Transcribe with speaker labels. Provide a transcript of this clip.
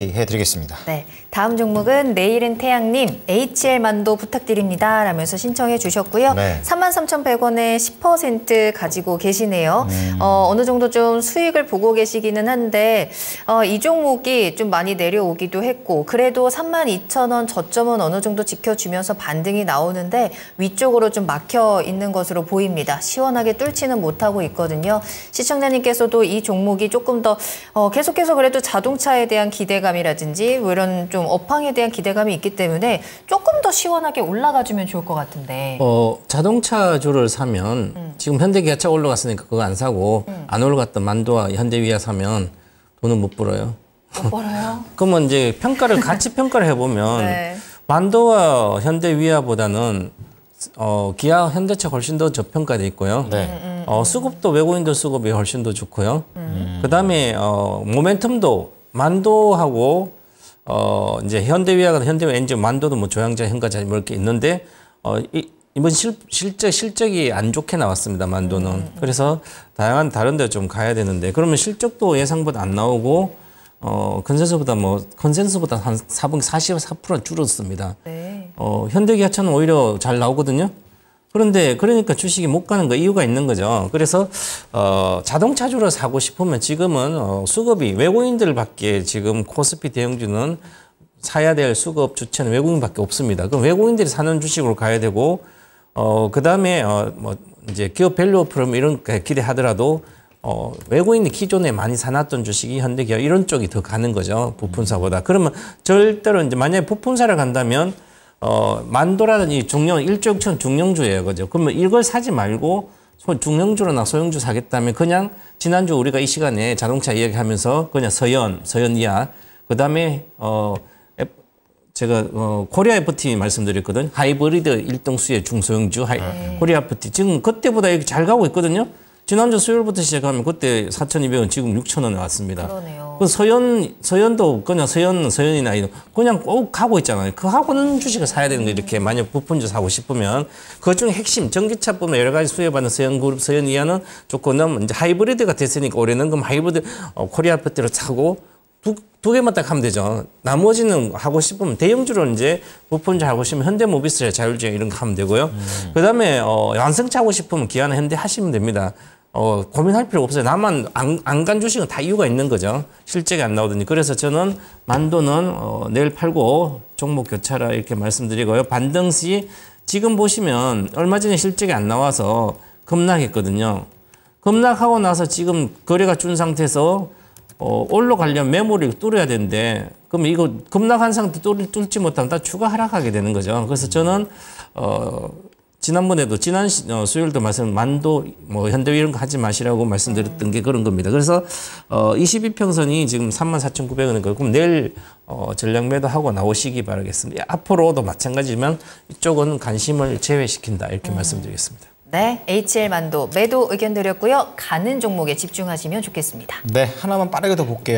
Speaker 1: 예, 해드리겠습니다. 네, 다음 종목은 내일은 태양님 HL만도 부탁드립니다 라면서 신청해 주셨고요. 네. 33,100원에 10% 가지고 계시네요. 음. 어, 어느 정도 좀 수익을 보고 계시기는 한데 어, 이 종목이 좀 많이 내려오기도 했고 그래도 32,000원 저점은 어느 정도 지켜주면서 반등이 나오는데 위쪽으로 좀 막혀 있는 것으로 보입니다. 시원하게 뚫지는 못하고 있거든요. 시청자님께서도 이 종목이 조금 더 어, 계속해서 그래도 자동차에 대한 기대가 기대감이라든지 뭐 이런 좀 업황에 대한 기대감이 있기 때문에 조금 더 시원하게 올라가주면 좋을 것 같은데.
Speaker 2: 어 자동차주를 사면 음. 지금 현대기아차 올라갔으니까 그거 안 사고 음. 안 올라갔던 만도와 현대위아 사면 돈은 못 벌어요.
Speaker 1: 못 벌어요?
Speaker 2: 그러면 이제 평가를 같이 평가를 해보면 네. 만도와 현대위아보다는 어, 기아 현대차 훨씬 더 저평가돼 있고요. 네. 음, 음, 어, 수급도 외국인들 수급이 훨씬 더 좋고요. 음. 그다음에 어, 모멘텀도 만도하고 어 이제 현대위아가 현대위 엔지 만도도 뭐 조향자 현가자 뭐 이렇게 있는데 어 이, 이번 실, 실적 실적이 안 좋게 나왔습니다 만도는 음. 그래서 다양한 다른 데 좀 가야 되는데 그러면 실적도 예상보다 안 나오고 어 컨센서보다 뭐 컨센서보다 한 4분기 44% 줄었습니다. 네. 어 현대기아차는 오히려 잘 나오거든요. 그런데 그러니까 주식이 못 가는 거 이유가 있는 거죠. 그래서 어, 자동차주로 사고 싶으면 지금은 어, 수급이 외국인들밖에 지금 코스피 대형주는 사야 될 수급 주체는 외국인밖에 없습니다. 그럼 외국인들이 사는 주식으로 가야 되고 어, 그다음에 어, 뭐 이제 기업 밸류 프로 이런 기대하더라도 어, 외국인이 기존에 많이 사놨던 주식이 현대기업 이런 쪽이 더 가는 거죠. 부품사보다. 그러면 절대로 이제 만약에 부품사를 간다면 어, 만도라든지 중령, 일조육천 중령주예요. 그죠? 그러면 이걸 사지 말고 중령주로나 소형주 사겠다면 그냥 지난주 우리가 이 시간에 자동차 이야기하면서 그냥 서연서연이야그 다음에, 어, 제가 어, 코리아 FT 말씀드렸거든. 하이브리드 일등 수의 중소형주 하이, 네. 코리아 FT. 지금 그때보다 이렇게 잘 가고 있거든요. 지난주 수요일부터 시작하면 그때 4,200원 지금 6,000원에 왔습니다. 그러네요. 그서연서연도 그냥 서연서연이나 이런 그냥 꼭 가고 있잖아요. 그 하고는 주식을 사야 되는 거 이렇게 만약 부품주 사고 싶으면 그 중에 핵심 전기차 뿐만 여러 가지 수혜받는 서연그룹서연이하는조금은 이제 하이브리드가 됐으니까 올해는 그럼 하이브리드 어, 코리아 푸트로차고 두, 두 개만 딱 하면 되죠. 나머지는 하고 싶으면 대형주로 이제 부품주 하고 싶으면 현대모비스나 자율주행 이런 거 하면 되고요. 음. 그다음에 어, 완성차 하고 싶으면 기아나 현대 하시면 됩니다. 어, 고민할 필요 없어요. 나만 안 간 주식은 다 이유가 있는 거죠. 실적이 안 나오더니. 그래서 저는 만도는 어, 내일 팔고 종목 교차라 이렇게 말씀드리고요. 반등 시 지금 보시면 얼마 전에 실적이 안 나와서 급락했거든요. 급락하고 나서 지금 거래가 준 상태에서 어, 올라가려면 모리이 뚫어야 되는데 그럼 이거 급락한 상태 뚫, 뚫지 못하면 다 추가 하락하게 되는 거죠. 그래서 저는 어, 지난번에도 지난 어, 수요일도 말씀 만도 뭐 현대 이런 거 하지 마시라고 말씀드렸던 게 그런 겁니다. 그래서 어 22평선이 지금 34,900원인 거예요. 그럼 내일 어 전략 매도하고 나오시기 바라겠습니다. 앞으로도 마찬가지지만 이쪽은 관심을 제외시킨다 이렇게 음. 말씀드리겠습니다.
Speaker 1: 네, HL 만도 매도 의견 드렸고요. 가는 종목에 집중하시면 좋겠습니다.
Speaker 2: 네, 하나만 빠르게 더 볼게요.